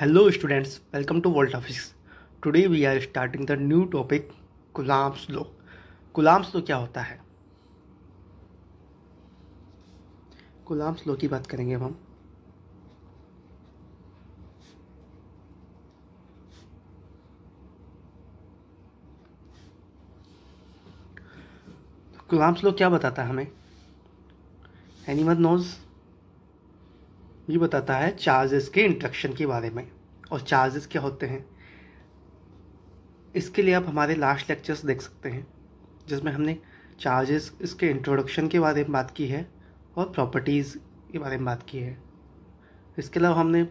Hello students welcome to world office today we are starting the new topic Coulomb's law Coulomb's law क्या होता है Coulomb's लो की बात करेंगे हम कुलाम्स लो क्या बताता है हमें एनी एनीमन नोज ये बताता है चार्जेस के इंट्रक्शन के बारे में और चार्जेस क्या होते हैं इसके लिए आप हमारे लास्ट लेक्चर्स देख सकते हैं जिसमें हमने चार्जेस इसके इंट्रोडक्शन के बारे में बात की है और प्रॉपर्टीज़ के बारे में बात की है इसके अलावा हमने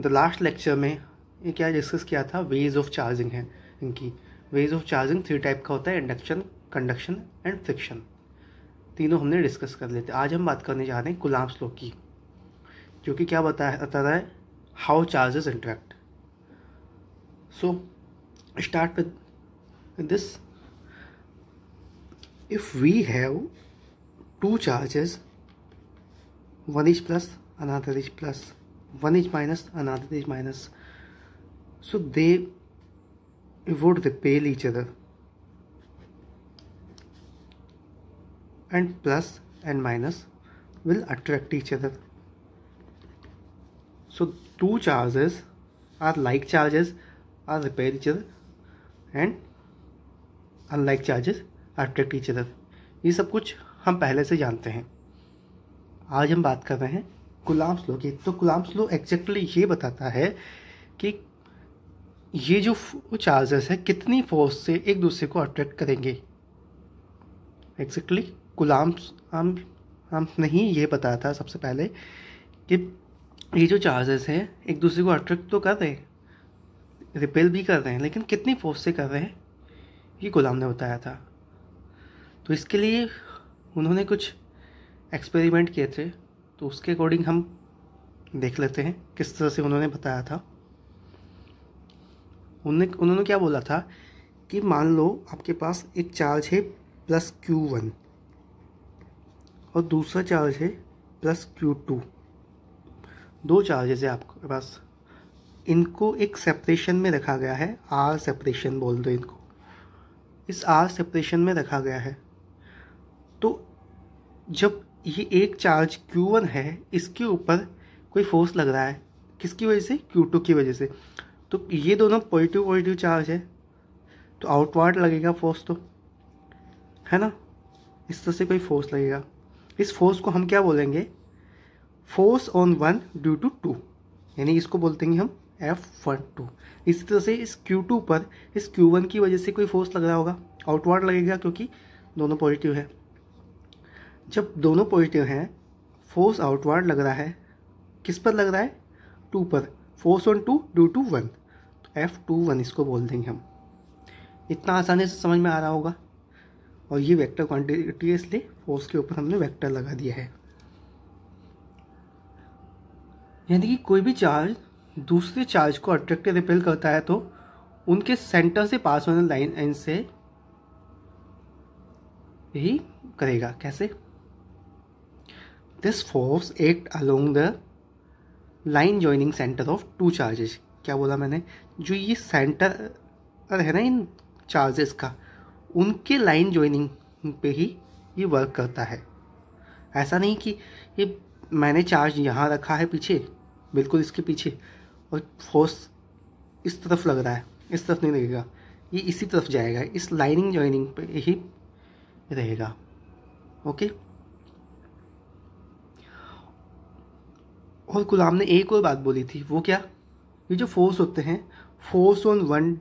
द लास्ट लेक्चर में ये क्या डिस्कस किया था वेज ऑफ चार्जिंग है इनकी ways of charging three type का होता है इंडक्शन कंडक्शन एंड फ्रिक्शन तीनों हमने डिस्कस कर लेते आज हम बात करने जा रहे हैं गुलाम स्लो की जो कि क्या बताया बता रहा है how charges interact so start with this if we have two charges one is plus another is plus one is minus another is minus so they would repel each other and plus and minus will attract each other so two charges are like charges are repel each other and unlike charges attract attract each other ये सब कुछ हम पहले से जानते हैं आज हम बात कर रहे हैं गुलाम स्लो की तो गुलाम स्लो एग्जैक्टली ये बताता है कि ये जो चार्जेस है कितनी फोर्स से एक दूसरे को अट्रैक्ट करेंगे एग्जैक्टली गुलाम्स हम हम नहीं ये बताया था सबसे पहले कि ये जो चार्जेस हैं एक दूसरे को अट्रैक्ट तो कर रहे हैं रिपेल भी कर रहे हैं लेकिन कितनी फोर्स से कर रहे हैं ये गुलाम ने बताया था तो इसके लिए उन्होंने कुछ एक्सपेरिमेंट किए थे तो उसके अकॉर्डिंग हम देख लेते हैं किस तरह से उन्होंने बताया था उन्होंने उन्होंने क्या बोला था कि मान लो आपके पास एक चार्ज है प्लस क्यू वन और दूसरा चार्ज है प्लस क्यू टू दो चार्जेस है आपके पास इनको एक सेपरेशन में रखा गया है आर सेपरेशन बोल दो इनको इस आर सेपरेशन में रखा गया है तो जब ये एक चार्ज Q1 है इसके ऊपर कोई फोर्स लग रहा है किसकी वजह से Q2 की वजह से तो ये दोनों पॉजिटिव पॉजिटिव चार्ज है तो आउटवर्ड लगेगा फोर्स तो है ना इस तरह से कोई फोर्स लगेगा इस फोर्स को हम क्या बोलेंगे force on one due to two यानी इसको बोलते हैं हम एफ वन टू इसी तरह से इस क्यू टू पर इस क्यू वन की वजह से कोई फोर्स लग रहा होगा आउटवर्ड लगेगा क्योंकि दोनों पॉजिटिव है जब दोनों पॉजिटिव हैं फोर्स आउटवर्ड लग रहा है किस पर लग रहा है टू पर force on two due to one तो एफ टू वन इसको बोल देंगे हम इतना आसानी से समझ में आ रहा होगा और ये वेक्टर क्वांटिटी है इसलिए फोर्स के ऊपर हमने वेक्टर लगा दिया है यानी कि कोई भी चार्ज दूसरे चार्ज को अट्रैक्ट रिपेल करता है तो उनके सेंटर से पास होने लाइन एंड से यही करेगा कैसे this force act along the line joining centre of two charges क्या बोला मैंने जो ये सेंटर है ना इन चार्जेस का उनके लाइन ज्वाइनिंग पे ही ये वर्क करता है ऐसा नहीं कि ये मैंने चार्ज यहाँ रखा है पीछे बिल्कुल इसके पीछे और फोर्स इस तरफ लग रहा है इस तरफ नहीं लगेगा ये इसी तरफ जाएगा इस लाइनिंग ज्वाइनिंग पे ही रहेगा ओके और गुलाम ने एक और बात बोली थी वो क्या ये जो फोर्स होते हैं force on one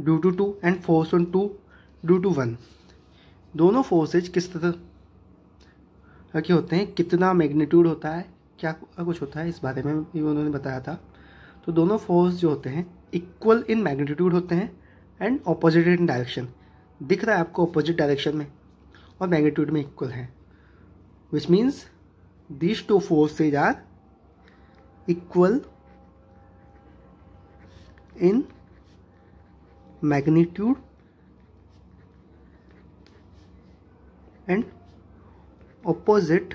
due to two and force on two due to one दोनों फोर्सेज किस तरह के होते हैं कितना मैग्नीट्यूड होता है क्या कुछ होता है इस बारे में भी उन्होंने बताया था तो दोनों फोर्स जो होते हैं इक्वल इन मैग्नीट्यूड होते हैं एंड ऑपोजिट इन डायरेक्शन दिख रहा है आपको ऑपोजिट डायरेक्शन में और मैग्नीट्यूड में इक्वल है which means these two forces are equal in magnitude and opposite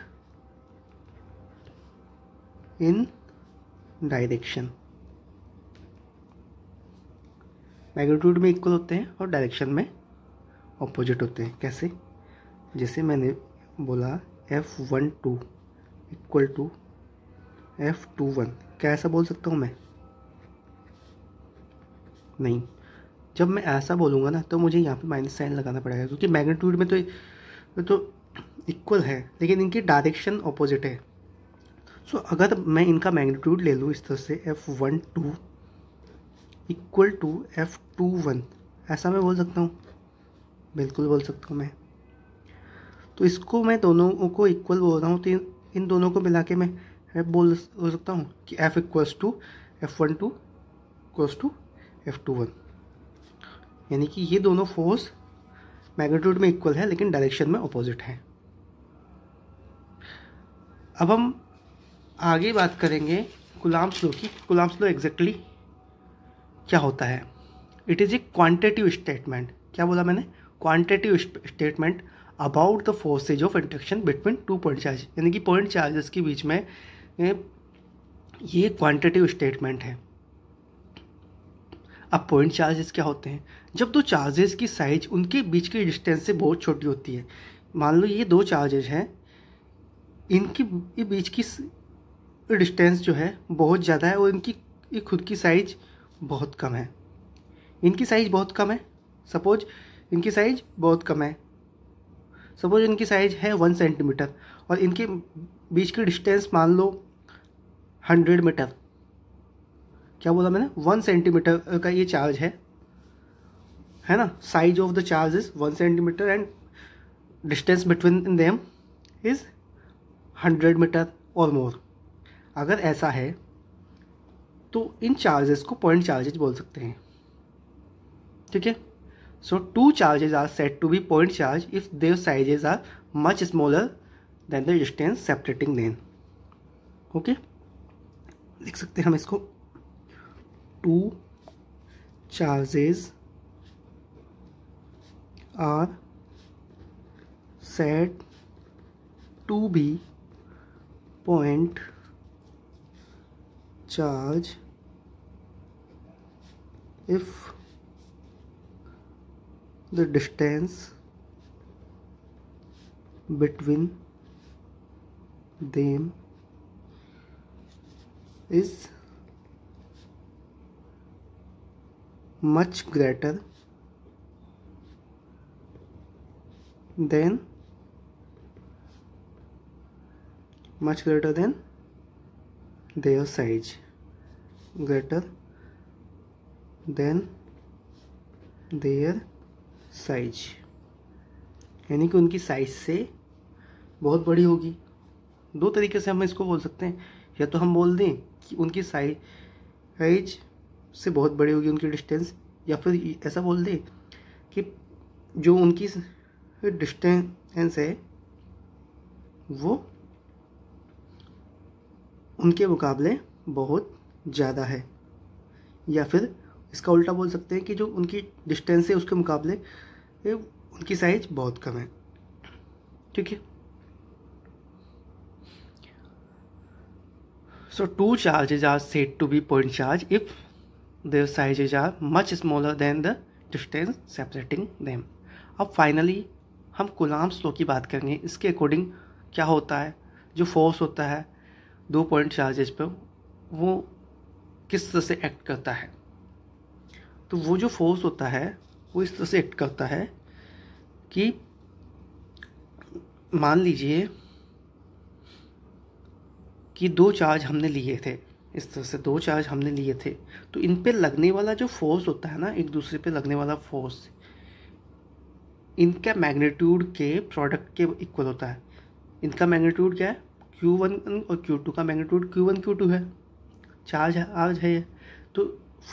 in direction magnitude में इक्वल होते हैं और डायरेक्शन में ऑपोजिट होते हैं कैसे जैसे मैंने बोला F one two equal to F two one क्या ऐसा बोल सकता हूँ मैं नहीं जब मैं ऐसा बोलूँगा ना तो मुझे यहाँ पे माइनस साइन लगाना पड़ेगा क्योंकि मैग्नीट्यूड में तो तो इक्वल है लेकिन इनकी डायरेक्शन अपोजिट है सो so, अगर मैं इनका मैग्नीट्यूड ले लूँ इस तरह से F one two equal to F two one ऐसा मैं बोल सकता हूँ बिल्कुल बोल सकता हूँ मैं तो इसको मैं दोनों को इक्वल बोल रहा हूँ तो इन दोनों को मिला के मैं बोल बोल सकता हूँ कि F equals to F one two equals to F two one यानी कि ये दोनों फोर्स मैग्नीट्यूड में इक्वल है लेकिन डायरेक्शन में अपोजिट है अब हम आगे बात करेंगे गुलाम स्लो की गुलाम स्लो एग्जैक्टली क्या होता है it is a quantitative statement क्या बोला मैंने quantitative statement about the forces of interaction between two point charge यानी कि पॉइंट चार्जेस के बीच में ये क्वांटिटिव स्टेटमेंट है अब पॉइंट चार्जेस क्या होते हैं जब दो चार्जेस की साइज उनके बीच की डिस्टेंस से बहुत छोटी होती है मान लो ये दो चार्जेस हैं इनकी ये बीच की डिस्टेंस जो है बहुत ज़्यादा है और इनकी ये खुद की साइज बहुत कम है इनकी साइज बहुत कम है सपोज इनकी साइज बहुत कम है सपोज इनकी साइज है वन सेंटीमीटर और इनके बीच की डिस्टेंस मान लो हंड्रेड मीटर क्या बोला मैंने वन सेंटीमीटर का ये चार्ज है है ना size of the charge is one centimetre and distance between them is hundred metre और मोर अगर ऐसा है तो इन चार्जेस को पॉइंट चार्जेस बोल सकते हैं ठीक है so two charges are set to be point charge if their sizes are much smaller than the distance separating them okay लिख सकते हैं हम इसको two charges are set to be point charge if the distance between them is much greater than much greater than their size greater than their size यानी कि उनकी size से बहुत बड़ी होगी दो तरीके से हम इसको बोल सकते हैं या तो हम बोल दें कि उनकी साइज साइज से बहुत बड़ी होगी उनकी डिस्टेंस या फिर ऐसा बोल दें कि जो उनकी डिस्टेंस है वो उनके मुकाबले बहुत ज़्यादा है या फिर इसका उल्टा बोल सकते हैं कि जो उनकी डिस्टेंस है उसके मुकाबले उनकी साइज बहुत कम है ठीक है so two charges are set to be point charge if their sizes are much smaller than the distance separating them अब फाइनली हम कोलाम्स लो की बात करेंगे इसके अकॉर्डिंग क्या होता है जो फोर्स होता है दो पॉइंट चार्जेस पर वो किस तरह से एक्ट करता है तो वो जो फोर्स होता है वो इस तरह से एक्ट करता है कि मान लीजिए कि दो चार्ज हमने लिए थे इस तरह से दो चार्ज हमने लिए थे तो इन पे लगने वाला जो फोर्स होता है ना एक दूसरे पे लगने वाला फोर्स इनका मैग्नीट्यूड के प्रोडक्ट के इक्वल होता है इनका मैग्नीट्यूड क्या है क्यू वन और क्यू टू का magnitude Q one Q two है चार्ज आज है ये तो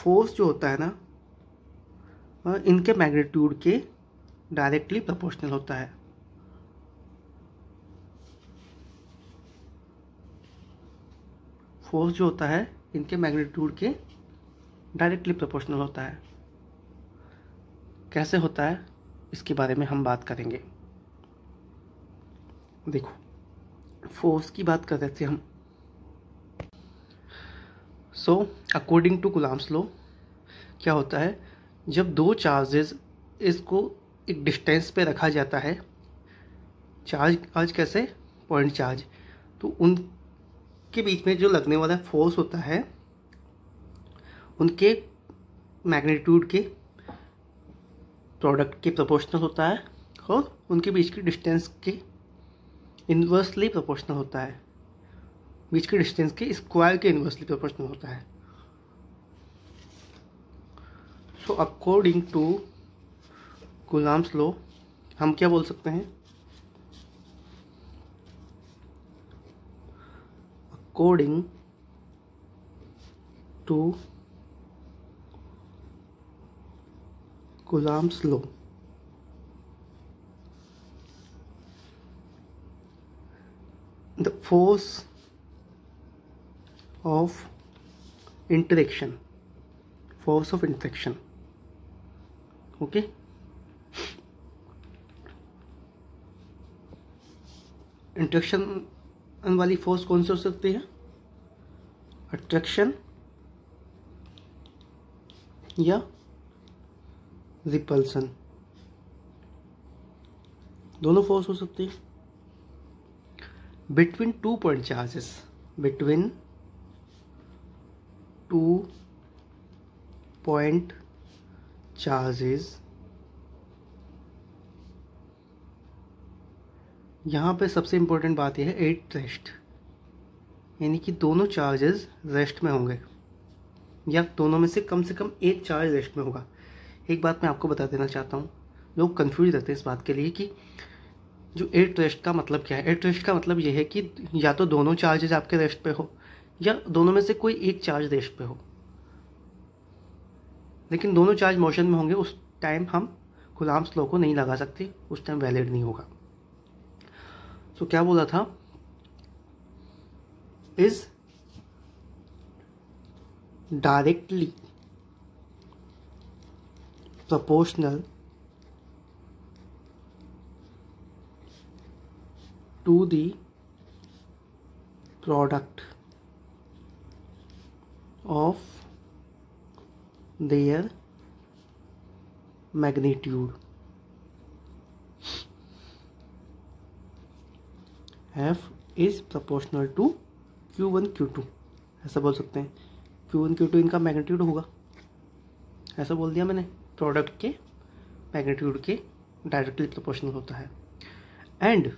फोर्स जो होता है ना इनके मैग्नीट्यूड के डायरेक्टली प्रोपोर्शनल होता है फोर्स जो होता है इनके मैग्नीट्यूड के डायरेक्टली प्रोपोर्शनल होता है कैसे होता है इसके बारे में हम बात करेंगे देखो फोर्स की बात कर रहे थे हम so according to Coulomb's law क्या होता है जब दो चार्जेस इसको एक डिस्टेंस पे रखा जाता है चार्ज आज कैसे पॉइंट चार्ज तो उनके बीच में जो लगने वाला फोर्स होता है उनके मैग्नीट्यूड के प्रोडक्ट के प्रोपोर्शनल होता है और उनके बीच की डिस्टेंस के इन्वर्सली प्रोपोर्शनल होता है बीच के डिस्टेंस के स्क्वायर के इन्वर्सली प्रोपोर्शनल होता है सो अकॉर्डिंग टू गुलाम्स लो हम क्या बोल सकते हैं according to Coulomb's law the force of interaction force of interaction okay interaction वाली फोर्स कौन सी हो सकती है अट्रैक्शन या रिपल्सन दोनों फोर्स हो सकती है between two point charges between two point charges यहाँ पे सबसे इम्पोर्टेंट बात यह है एट रेस्ट यानी कि दोनों चार्जेस रेस्ट में होंगे या दोनों में से कम से कम एक चार्ज रेस्ट में होगा एक बात मैं आपको बता देना चाहता हूँ लोग कन्फ्यूज रहते हैं इस बात के लिए कि जो एट रेस्ट का मतलब क्या है एट रेस्ट का मतलब यह है कि या तो दोनों चार्जेज आपके रेस्ट पे हो या दोनों में से कोई एक चार्ज रेस्ट पे हो लेकिन दोनों चार्ज मोशन में होंगे उस टाइम हम गुलाम स्लो को नहीं लगा सकते उस टाइम वैलिड नहीं होगा सो so, क्या बोला था is directly proportional to the product of their magnitude f is proportional to Q one Q two ऐसा बोल सकते हैं क्यू वन क्यू टू इनका मैग्नीट्यूड होगा ऐसा बोल दिया मैंने प्रोडक्ट के मैग्नीट्यूड के डायरेक्टली प्रपोर्शनल होता है and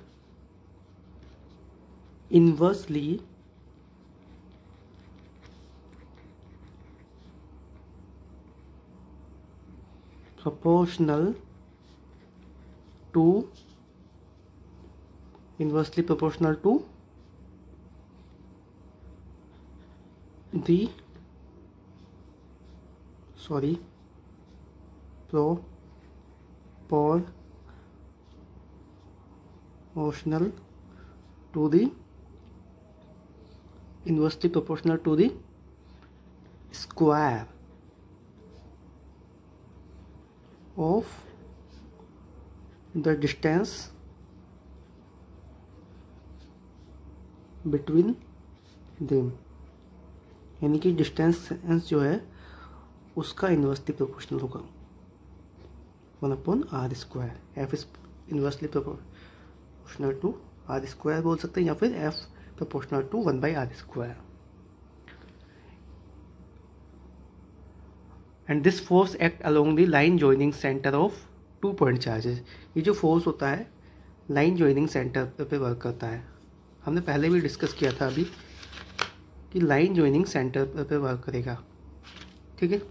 inversely proportional to inversely proportional to the sorry proportional to the inversely proportional to the square of the distance between them यानी कि डिस्टेंस जो है उसका इन्वर्सली प्रोपोर्शनल होगा one upon R square F is inversely proportional to R square बोल सकते हैं या फिर F proportional to one by R square and this force act along the line joining centre of two point charges ये जो force होता है line joining centre पे वर्क करता है हमने पहले भी डिस्कस किया था अभी कि लाइन ज्वाइनिंग सेंटर पे वर्क करेगा ठीक है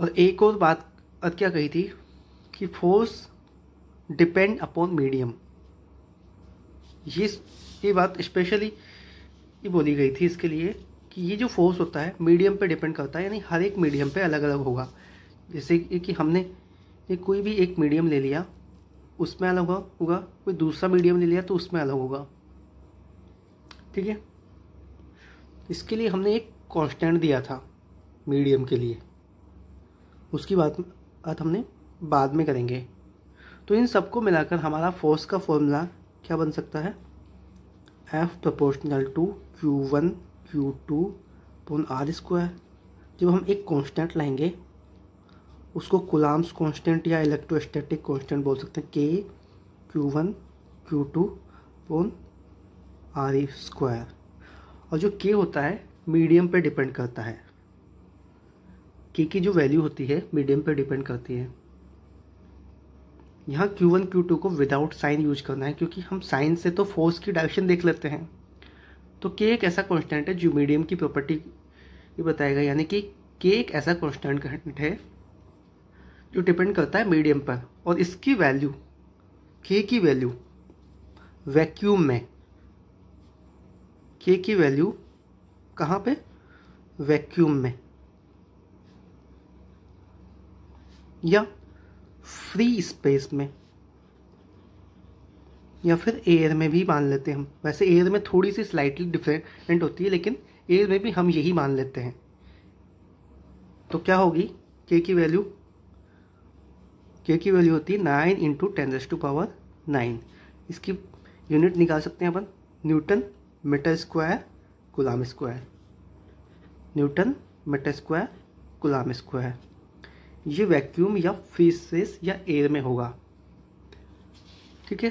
और एक और बात क्या कही थी कि फोर्स डिपेंड अपॉन मीडियम ये ये बात स्पेशली ये बोली गई थी इसके लिए कि ये जो फोर्स होता है मीडियम पे डिपेंड करता है यानी हर एक मीडियम पे अलग अलग होगा जैसे कि हमने ये कोई भी एक मीडियम ले लिया उसमें अलग होगा होगा कोई दूसरा मीडियम ले लिया तो उसमें अलग होगा ठीक है इसके लिए हमने एक कांस्टेंट दिया था मीडियम के लिए उसकी बात बात हमने बाद में करेंगे तो इन सबको मिलाकर हमारा फोर्स का फॉर्मूला क्या बन सकता है F proportional to Q one Q two upon R square जब हम एक कांस्टेंट लाएंगे उसको कुलाम्स कांस्टेंट या इलेक्ट्रोस्टैटिक कांस्टेंट बोल सकते हैं K Q one Q two upon R square और जो के होता है मीडियम पे डिपेंड करता है के की जो वैल्यू होती है मीडियम पे डिपेंड करती है यहाँ Q1 वन क्यू टू को विदाउट साइन यूज करना है क्योंकि हम साइन से तो फोर्स की डायरेक्शन देख लेते हैं तो के एक ऐसा कॉन्स्टेंट है जो मीडियम की प्रॉपर्टी ये बताएगा यानी कि के एक ऐसा कॉन्स्टेंट है जो डिपेंड करता है मीडियम पर और इसकी वैल्यू के की वैल्यू वैक्यूम में के की वैल्यू कहाँ पे वैक्यूम में या फ्री स्पेस में या फिर एयर में भी मान लेते हैं हम वैसे एयर में थोड़ी सी स्लाइटली डिफरेंट होती है लेकिन एयर में भी हम यही मान लेते हैं तो क्या होगी के की वैल्यू के की वैल्यू होती है nine into ten raise to power nine इसकी यूनिट निकाल सकते हैं अपन newton metre square Coulomb square newton metre square Coulomb square ये वैक्यूम या फेसेस या एयर में होगा ठीक है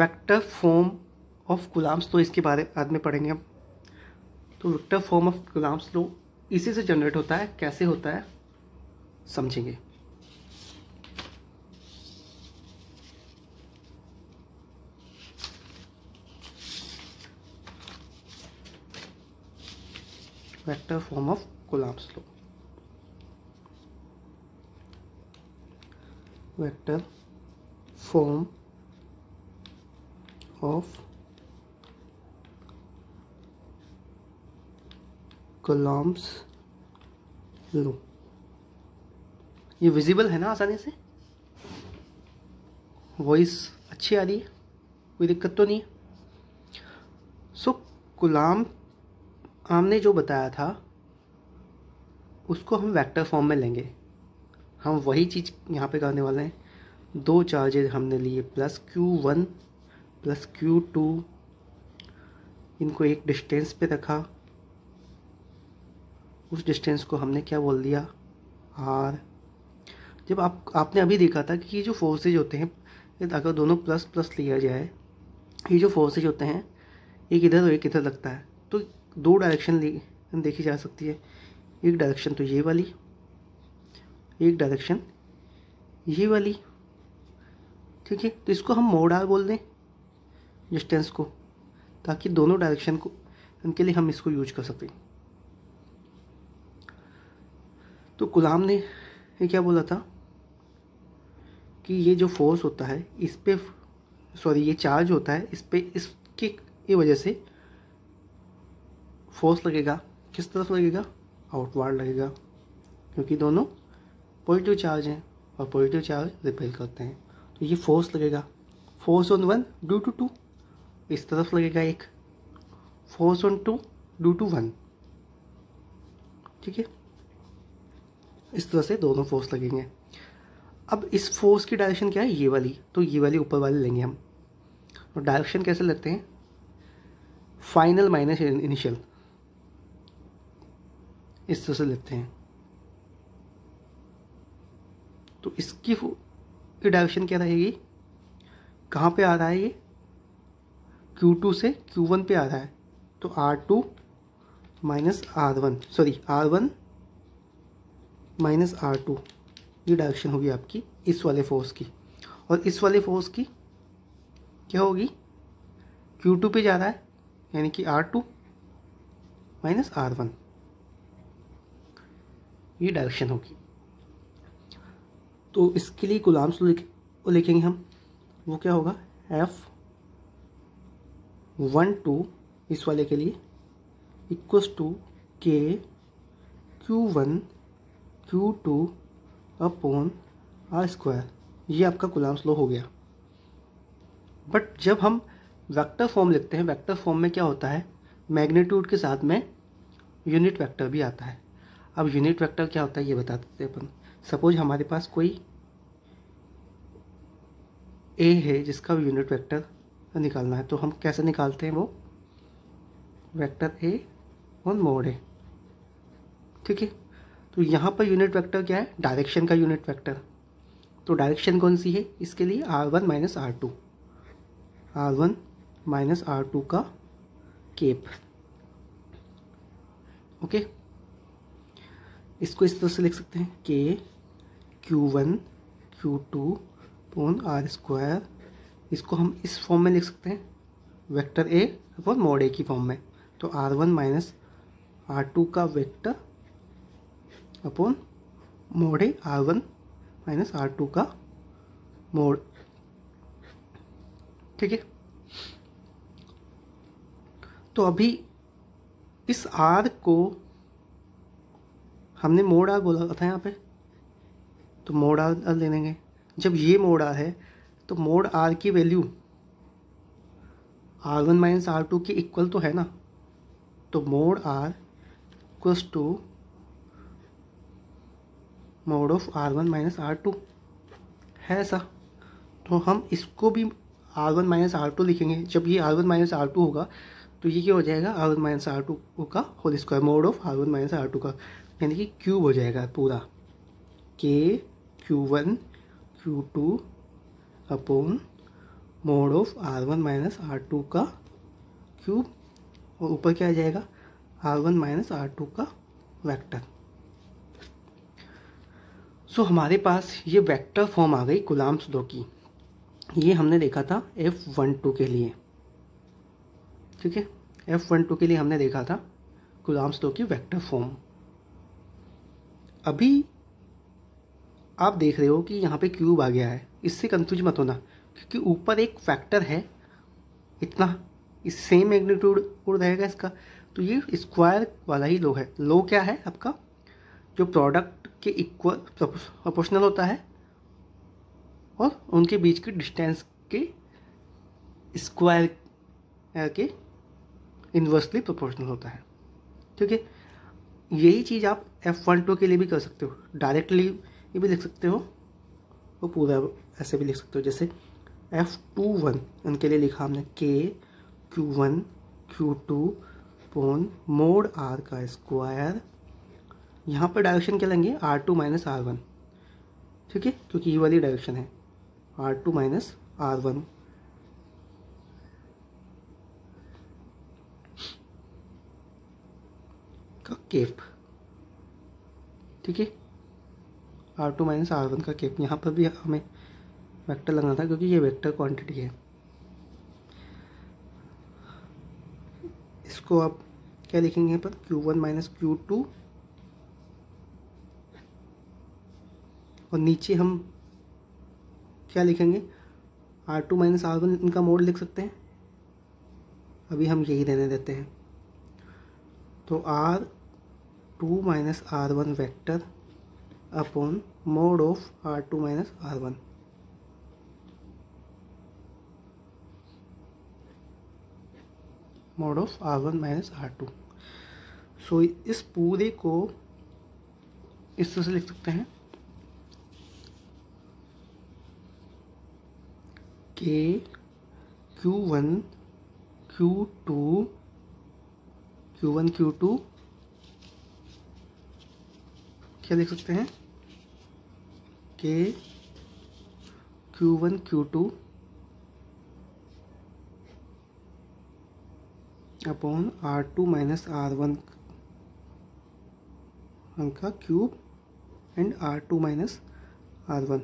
वेक्टर फॉर्म ऑफ गुलाम्स तो इसके बारे बाद में पढ़ेंगे हम तो vector form of Coulomb's law इसी से जनरेट होता है कैसे होता है समझेंगे vector form of Coulomb's law vector form of Coulomb's law ये विजिबल है ना आसानी से वॉइस अच्छी आ रही है कोई दिक्कत तो नहीं है सो गुलाम आमने जो बताया था उसको हम वेक्टर फॉर्म में लेंगे हम वही चीज़ यहाँ पे करने वाले हैं दो चार्जेज हमने लिए plus Q one plus Q two इनको एक डिस्टेंस पे रखा उस डिस्टेंस को हमने क्या बोल दिया आर जब आप आपने अभी देखा था कि ये जो फोर्सेज होते हैं अगर दोनों प्लस प्लस लिया जाए ये जो फोर्सेज होते हैं एक इधर और एक इधर लगता है तो दो डायरेक्शन देखी जा सकती है एक डायरेक्शन तो ये वाली एक डायरेक्शन ये वाली ठीक है तो इसको हम मोड आर बोल दें डिस्टेंस को ताकि दोनों डायरेक्शन को उनके लिए हम इसको यूज कर सकें तो गुलाम ने ये क्या बोला था कि ये जो फोर्स होता है इस पर सॉरी ये चार्ज होता है इस पर इसके वजह से फोर्स लगेगा किस तरफ लगेगा आउटवार्ड लगेगा क्योंकि दोनों पॉजिटिव चार्ज हैं और पॉजिटिव चार्ज रिपेल करते हैं तो ये फोर्स लगेगा force on one due to two इस तरफ लगेगा एक force on two due to one ठीक है इस तरह से दोनों फोर्स लगेंगे अब इस फोर्स की डायरेक्शन क्या है ये वाली तो ये वाली ऊपर वाली लेंगे हम तो डायरेक्शन कैसे लेते हैं फाइनल माइनस इनिशियल इस तरह से लेते हैं तो इसकी डायरेक्शन क्या रहेगी कहाँ पे आ रहा है ये Q2 से Q1 पे आ रहा है तो R2 two minus R one sorry R one minus R two ये डायरेक्शन होगी आपकी इस वाले फोर्स की और इस वाले फोर्स की क्या होगी Q2 पे जा रहा है यानी कि R2 two minus R one ये डायरेक्शन होगी तो इसके लिए गुलाम को लिखेंगे हम वो क्या होगा एफ वन टू इस वाले के लिए equals to K Q one Q two upon R square ये आपका गुलाम स्लो हो गया बट जब हम वेक्टर फॉर्म लिखते हैं वेक्टर फॉर्म में क्या होता है मैग्नीट्यूड के साथ में यूनिट वेक्टर भी आता है अब यूनिट वेक्टर क्या होता है ये बता देते हैं अपन सपोज हमारे पास कोई ए है जिसका यूनिट वेक्टर निकालना है तो हम कैसे निकालते हैं वो वेक्टर ए और मोड ए ठीक है तो यहाँ पर यूनिट वेक्टर क्या है डायरेक्शन का यूनिट वेक्टर तो डायरेक्शन कौन सी है इसके लिए R one minus R two R one minus R two का केप ओके okay? इसको इस तरह से लिख सकते हैं K Q one Q two upon R square इसको हम इस फॉर्म में लिख सकते हैं vector A upon mod A की फॉर्म में तो R one minus R two का vector upon mod A R one minus R two का मोड ठीक है तो अभी इस आर को हमने मोड़ आ बोला था यहाँ पे तो मोड़ आर ले लेंगे जब ये मोड़ आर है तो मोड़ आर की value R one minus R two की इक्वल तो है ना तो mod R equals to mod of R one minus R two है ऐसा तो हम इसको भी R one minus R two लिखेंगे जब ये R one minus R two होगा तो ये क्या हो जाएगा R one minus R two का whole square mod of R one minus R two का यानी कि क्यूब हो जाएगा पूरा K Q one Q two upon mod of R one minus R two का क्यूब और ऊपर क्या आ जाएगा R one minus R two का वेक्टर सो so, हमारे पास ये वेक्टर फॉर्म आ गई गुलाम्स दो की ये हमने देखा था एफ वन टू के लिए ठीक है एफ वन टू के लिए हमने देखा था गुलाम्स दो की वेक्टर फॉर्म अभी आप देख रहे हो कि यहाँ पे क्यूब आ गया है इससे कंफ्यूज मत होना क्योंकि ऊपर एक फैक्टर है इतना इस सेम मैग्नीट्यूड और रहेगा इसका तो ये स्क्वायर वाला ही लो है लो क्या है आपका जो प्रोडक्ट के इक्वल प्रोपोर्शनल होता है और उनके बीच के डिस्टेंस के स्क्वायर के इन्वर्सली प्रोपोर्शनल होता है ठीक है यही चीज़ आप एफ वन टू के लिए भी कर सकते हो डायरेक्टली ये भी लिख सकते हो वो पूरा ऐसे भी लिख सकते हो जैसे एफ टू वन उनके लिए लिखा हमने K Q one Q two upon mod R का स्क्वायर यहाँ पर डायरेक्शन क्या लेंगे R two minus R one ठीक है क्योंकि ये वाली डायरेक्शन है R two minus R one cap ठीक है R two minus R one का केप यहाँ पर भी हमें वेक्टर लगाना था क्योंकि ये वेक्टर क्वांटिटी है इसको आप क्या लिखेंगे पर Q one minus Q two और नीचे हम क्या लिखेंगे R two minus R one इनका मोड लिख सकते हैं अभी हम यही देने देते हैं तो R two minus R one vector upon mod of R two minus R one mod of R one minus R two so इस पूरे को इस तरह से लिख सकते हैं K Q one Q two Q one Q two क्या देख सकते हैं K Q one Q two upon R two minus R one का cube and R two minus R one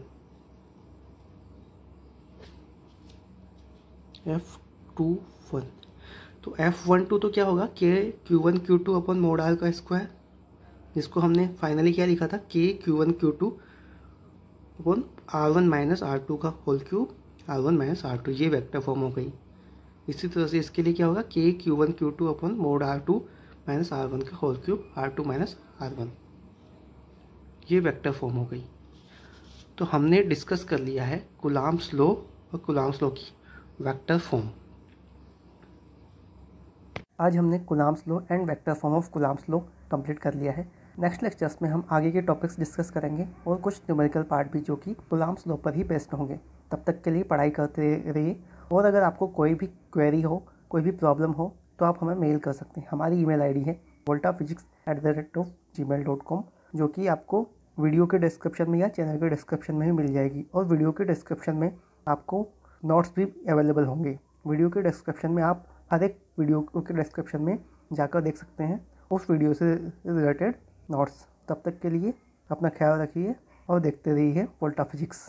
F two one तो एफ वन टू तो क्या होगा K Q one Q two upon mod R का square जिसको हमने finally क्या लिखा था K Q one Q two upon R one minus R two का whole cube R one minus R two ये वेक्टर फॉर्म हो गई इसी तरह से इसके लिए क्या होगा K Q one Q two upon mod R two minus R one का whole cube R two minus R one ये वेक्टर फॉर्म हो गई तो हमने डिस्कस कर लिया है गुलाम स्लो और गुलाम स्लो की वेक्टर फॉर्म आज हमने Coulomb's law and vector form of Coulomb's law complete कर लिया है नेक्स्ट लेक्चर्स में हम आगे के टॉपिक्स डिस्कस करेंगे और कुछ न्यूमेरिकल पार्ट भी जो कि गुलाम्स लो पर ही बेस्ड होंगे तब तक के लिए पढ़ाई करते रहिए और अगर आपको कोई भी क्वेरी हो कोई भी प्रॉब्लम हो तो आप हमें मेल कर सकते हैं हमारी ईमेल आईडी है Volta physics at the rate of Gmail dot com जो कि आपको वीडियो के डिस्क्रिप्शन में या चैनल के डिस्क्रिप्शन में ही मिल जाएगी और वीडियो के डिस्क्रिप्शन में आपको नोट्स भी अवेलेबल होंगे वीडियो के डिस्क्रिप्शन में आप हर एक वीडियो के डिस्क्रिप्शन में जाकर देख सकते हैं उस वीडियो से रिलेटेड नोट्स तब तक के लिए अपना ख्याल रखिए और देखते रहिए वोल्टा फिजिक्स